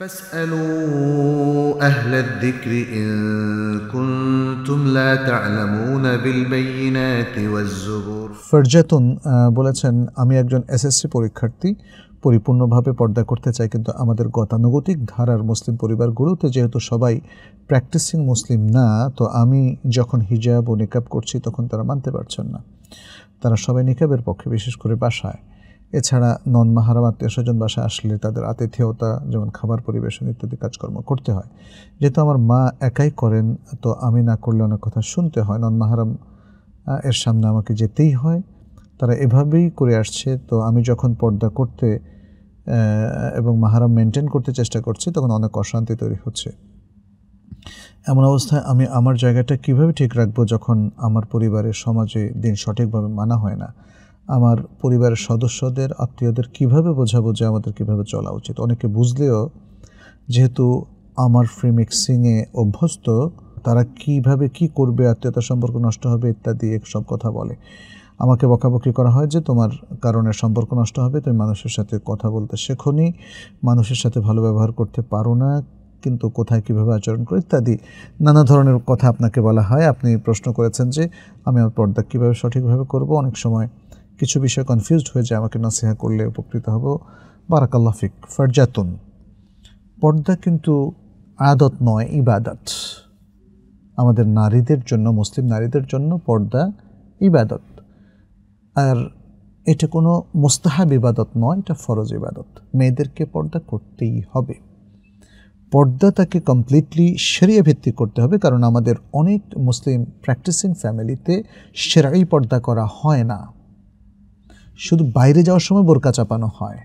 فاسألوا أهل الذكر إن كنتم لا تعلمون بالبينات فرجتون বলেছেন আমি একজন এসএসসি পরীক্ষার্থী পরিপূর্ণভাবে পর্দা করতে চাই কিন্তু আমাদের গতানুগতিক ধারার মুসলিম পরিবারগুলোতে যেহেতু সবাই প্র্যাকটিসিং মুসলিম না তো আমি যখন হিজাব ও নিকাব করছি তখন তারা মানতে পারছেন না তারা সবাই নিকাবের পক্ষে বিশেষ করে বাসায় এছাড়া নন মাহারাম আত্মীয় স্বজন বাসা আসলে তাদের আতিথেয়তা যেমন খাবার পরিবেশন ইত্যাদি কাজকর্ম করতে হয় যেহেতু আমার মা একাই করেন তো আমি না করলে অনেক কথা শুনতে হয় নন মাহারাম এর সামনে আমাকে যেতেই হয় তারা এভাবেই করে আসছে তো আমি যখন পর্দা করতে এবং মাহারাম মেনটেন করতে চেষ্টা করছি তখন অনেক অশান্তি তৈরি হচ্ছে এমন অবস্থায় আমি আমার জায়গাটা কিভাবে ঠিক রাখবো যখন আমার পরিবারের সমাজে দিন সঠিকভাবে মানা হয় না আমার পরিবারের সদস্যদের আত্মীয়দের কিভাবে বোঝাবো যে আমাদের কিভাবে চলা উচিত অনেকে বুঝলেও যেহেতু আমার ফ্রি মিক্সিংয়ে অভ্যস্ত তারা কিভাবে কি করবে আত্মীয়তা সম্পর্ক নষ্ট হবে ইত্যাদি সব কথা বলে আমাকে বকাবকি করা হয় যে তোমার কারণে সম্পর্ক নষ্ট হবে তুমি মানুষের সাথে কথা বলতে শেখনি মানুষের সাথে ভালো ব্যবহার করতে পারো না কিন্তু কোথায় কীভাবে আচরণ করে ইত্যাদি নানা ধরনের কথা আপনাকে বলা হয় আপনি প্রশ্ন করেছেন যে আমি আমার পর্দা কীভাবে সঠিকভাবে করব অনেক সময় কিছু বিষয়ে কনফিউজড হয়ে যায় আমাকে নাসিহা করলে উপকৃত হব বারাকাল্লা ফিক ফারজাতুন পর্দা কিন্তু আদত নয় ইবাদত আমাদের নারীদের জন্য মুসলিম নারীদের জন্য পর্দা ইবাদত আর এটা কোনো মোস্তাহাব ইবাদত নয় এটা ফরজ ইবাদত মেয়েদেরকে পর্দা করতেই হবে পর্দা তাকে কমপ্লিটলি সেরিয়া ভিত্তিক করতে হবে কারণ আমাদের অনেক মুসলিম প্র্যাকটিসিং ফ্যামিলিতে সেরাই পর্দা করা হয় না শুধু বাইরে যাওয়ার সময় বোরকা চাপানো হয়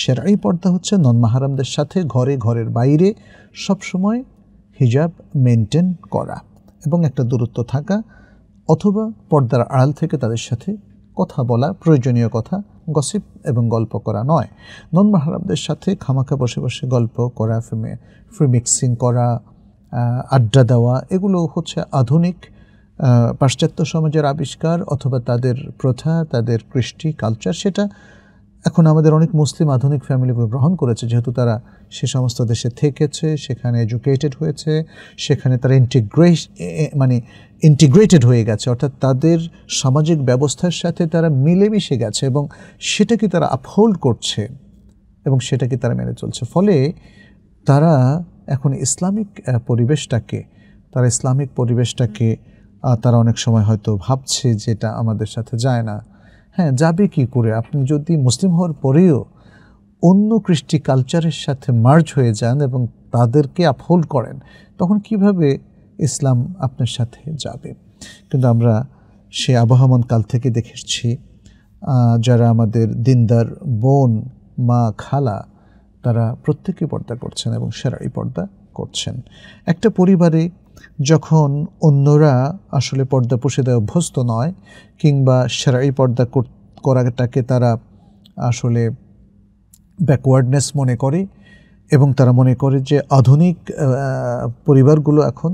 সেরাই পর্দা হচ্ছে নন মাহারামদের সাথে ঘরে ঘরের বাইরে সবসময় হিজাব মেনটেন করা এবং একটা দূরত্ব থাকা অথবা পর্দার আড়াল থেকে তাদের সাথে কথা বলা প্রয়োজনীয় কথা গসিপ এবং গল্প করা নয় নন মাহারামদের সাথে খামাখা বসে বসে গল্প করা ফ্রি মিক্সিং করা আড্ডা দেওয়া এগুলো হচ্ছে আধুনিক পাশ্চাত্য সমাজের আবিষ্কার অথবা তাদের প্রথা তাদের কৃষ্টি কালচার সেটা এখন আমাদের অনেক মুসলিম আধুনিক ফ্যামিলিগুলো গ্রহণ করেছে যেহেতু তারা সে সমস্ত দেশে থেকেছে সেখানে এডুকেটেড হয়েছে সেখানে তারা ইন্টিগ্রেশ মানে ইন্টিগ্রেটেড হয়ে গেছে অর্থাৎ তাদের সামাজিক ব্যবস্থার সাথে তারা মিলেমিশে গেছে এবং সেটাকে তারা আপহোল্ড করছে এবং সেটাকে তারা মেনে চলছে ফলে তারা এখন ইসলামিক পরিবেশটাকে তারা ইসলামিক পরিবেশটাকে তারা অনেক সময় হয়তো ভাবছে যে এটা আমাদের সাথে যায় না হ্যাঁ যাবে কি করে আপনি যদি মুসলিম হওয়ার পরেও অন্য কৃষ্টি কালচারের সাথে মার্জ হয়ে যান এবং তাদেরকে আপহোল্ড করেন তখন কিভাবে ইসলাম আপনার সাথে যাবে কিন্তু আমরা সে আবহমান কাল থেকে দেখেছি যারা আমাদের দিনদার বোন মা খালা তারা প্রত্যেকে পর্দা করছেন এবং সেরাই পর্দা করছেন একটা পরিবারে যখন অন্যরা আসলে পর্দা পুষে দেওয়া অভ্যস্ত নয় কিংবা সেরাই পর্দা করাটাকে তারা আসলে ব্যাকওয়ার্ডনেস মনে করে এবং তারা মনে করে যে আধুনিক পরিবারগুলো এখন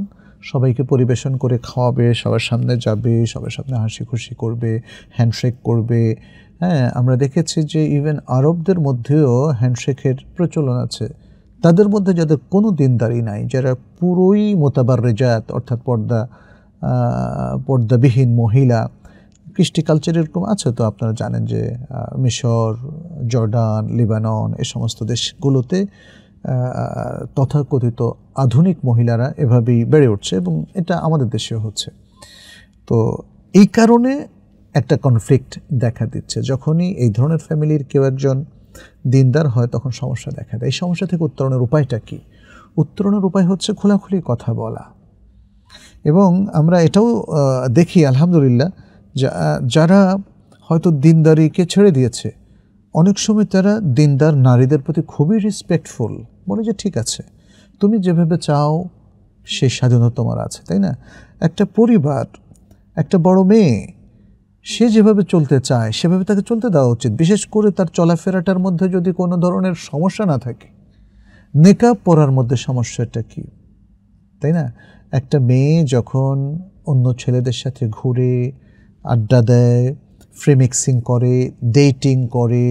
সবাইকে পরিবেশন করে খাওয়াবে সবার সামনে যাবে সবার সামনে হাসি খুশি করবে হ্যান্ডশেক করবে হ্যাঁ আমরা দেখেছি যে ইভেন আরবদের মধ্যেও হ্যান্ডশেকের প্রচলন আছে তাদের মধ্যে যাদের কোনো দিনদারি নাই যারা পুরোই মোতাবার রেজাত অর্থাৎ পর্দা পর্দাবিহীন মহিলা কৃষ্টি কালচার এরকম আছে তো আপনারা জানেন যে মিশর জর্ডান লিবানন এ সমস্ত দেশগুলোতে তথাকথিত আধুনিক মহিলারা এভাবেই বেড়ে উঠছে এবং এটা আমাদের দেশেও হচ্ছে তো এই কারণে একটা কনফ্লিক্ট দেখা দিচ্ছে যখনই এই ধরনের ফ্যামিলির কেউ একজন দিনদার হয় তখন সমস্যা দেখা দেয় এই সমস্যা থেকে উত্তরণের উপায়টা কি উত্তরণের উপায় হচ্ছে খোলাখুলি কথা বলা এবং আমরা এটাও দেখি আলহামদুলিল্লাহ যারা হয়তো দিনদারিকে ছেড়ে দিয়েছে অনেক সময় তারা দিনদার নারীদের প্রতি খুবই রেসপেক্টফুল বলে যে ঠিক আছে তুমি যেভাবে চাও সে স্বাধীনতা তোমার আছে তাই না একটা পরিবার একটা বড় মেয়ে সে যেভাবে চলতে চায় সেভাবে তাকে চলতে দেওয়া উচিত বিশেষ করে তার চলাফেরাটার মধ্যে যদি কোনো ধরনের সমস্যা না থাকে নেকাব পরার মধ্যে সমস্যাটা কি তাই না একটা মেয়ে যখন অন্য ছেলেদের সাথে ঘুরে আড্ডা দেয় ফ্রেমিক্সিং করে ডেটিং করে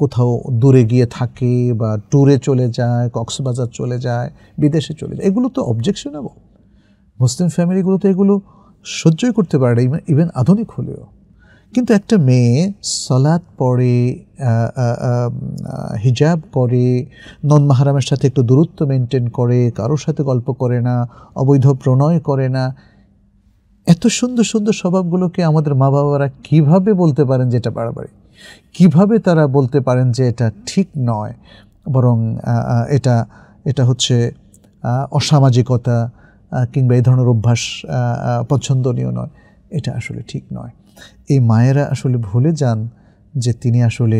কোথাও দূরে গিয়ে থাকে বা ট্যুরে চলে যায় কক্সবাজার চলে যায় বিদেশে চলে যায় এগুলো তো অবজেকশনেবল মুসলিম ফ্যামিলিগুলো তো এগুলো সহ্যই করতে পারে না ইভেন আধুনিক হলেও কিন্তু একটা মেয়ে সলাদ পরে হিজাব করে নন মাহারামের সাথে একটু দূরত্ব মেনটেন করে কারোর সাথে গল্প করে না অবৈধ প্রণয় করে না এত সুন্দর সুন্দর স্বভাবগুলোকে আমাদের মা বাবারা কীভাবে বলতে পারেন যে এটা বাড়াবাড়ি কীভাবে তারা বলতে পারেন যে এটা ঠিক নয় বরং এটা এটা হচ্ছে অসামাজিকতা কিংবা এই ধরনের অভ্যাস পছন্দনীয় নয় এটা আসলে ঠিক নয় এই মায়েরা আসলে ভুলে যান যে তিনি আসলে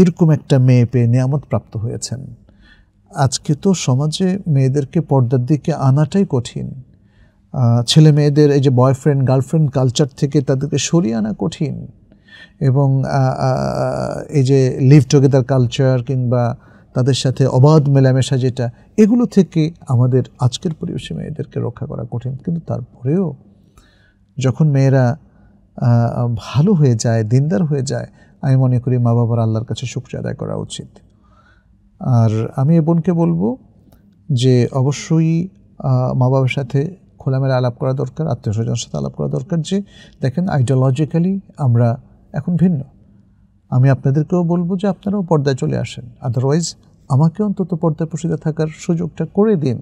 এরকম একটা মেয়ে পেয়ে নিয়ামত প্রাপ্ত হয়েছেন আজকে তো সমাজে মেয়েদেরকে পর্দার দিকে আনাটাই কঠিন ছেলে মেয়েদের এই যে বয়ফ্রেন্ড গার্লফ্রেন্ড কালচার থেকে তাদেরকে সরিয়ে আনা কঠিন এবং এই যে লিভ টুগেদার কালচার কিংবা তাদের সাথে অবাধ মেলামেশা যেটা এগুলো থেকে আমাদের আজকের পরিবেশে মেয়েদেরকে রক্ষা করা কঠিন কিন্তু তারপরেও যখন মেয়েরা ভালো হয়ে যায় দিনদার হয়ে যায় আমি মনে করি মা বাবার আল্লাহর কাছে শুক্রিয়া আদায় করা উচিত আর আমি এ বোনকে বলবো যে অবশ্যই মা বাবার সাথে খোলামেলা আলাপ করা দরকার আত্মীয় স্বজনের সাথে আলাপ করা দরকার যে দেখেন আইডিওলজিক্যালি আমরা এখন ভিন্ন আমি আপনাদেরকেও বলবো যে আপনারাও পর্দায় চলে আসেন আদারওয়াইজ আমাকে অন্তত পর্দায় প্রসিদ্ধ থাকার সুযোগটা করে দিন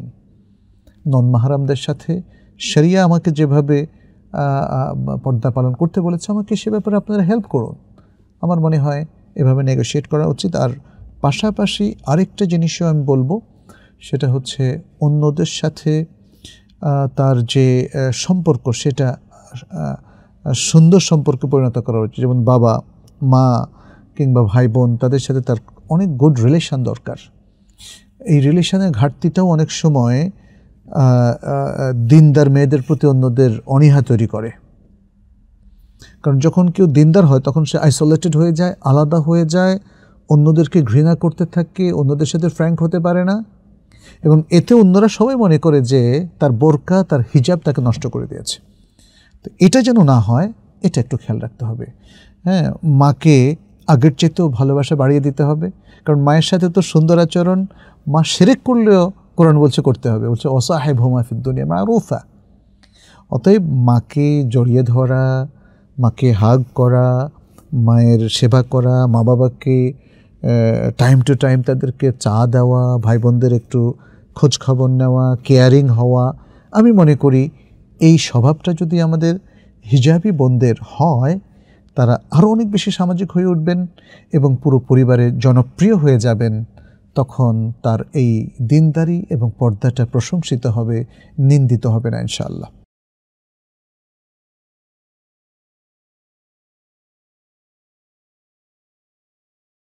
নন মাহারামদের সাথে সেরিয়া আমাকে যেভাবে পর্দা পালন করতে বলেছে আমাকে সে ব্যাপারে আপনারা হেল্প করুন আমার মনে হয় এভাবে নেগোসিয়েট করা উচিত আর পাশাপাশি আরেকটা জিনিসও আমি বলবো সেটা হচ্ছে অন্যদের সাথে তার যে সম্পর্ক সেটা সুন্দর সম্পর্কে পরিণত করা উচিত যেমন বাবা মা কিংবা ভাই বোন তাদের সাথে তার অনেক গুড রিলেশান দরকার এই রিলেশনের ঘাটতিটাও অনেক সময় দিনদার মেয়েদের প্রতি অন্যদের অনীহা তৈরি করে কারণ যখন কেউ দিনদার হয় তখন সে আইসোলেটেড হয়ে যায় আলাদা হয়ে যায় অন্যদেরকে ঘৃণা করতে থাকে অন্যদের সাথে ফ্র্যাঙ্ক হতে পারে না এবং এতে অন্যরা সবাই মনে করে যে তার বোরকা তার হিজাব তাকে নষ্ট করে দিয়েছে তো এটা যেন না হয় এটা একটু খেয়াল রাখতে হবে হ্যাঁ মাকে আগের চেয়েতেও ভালোবাসা বাড়িয়ে দিতে হবে কারণ মায়ের সাথে তো সুন্দর আচরণ মা সেরেক করলেও কোরআন বলছে করতে হবে বলছে অসাহেব হোমাফিদ দুনিয়া মা রোফা অতএব মাকে জড়িয়ে ধরা মাকে হাগ করা মায়ের সেবা করা মা বাবাকে টাইম টু টাইম তাদেরকে চা দেওয়া ভাই বোনদের একটু খোঁজখবর খবর নেওয়া কেয়ারিং হওয়া আমি মনে করি এই স্বভাবটা যদি আমাদের হিজাবি বোনদের হয় তারা আরও অনেক বেশি সামাজিক হয়ে উঠবেন এবং পুরো পরিবারে জনপ্রিয় হয়ে যাবেন তখন তার এই দিনদারি এবং পর্দাটা প্রশংসিত হবে নিন্দিত হবে না ইনশাআল্লাহ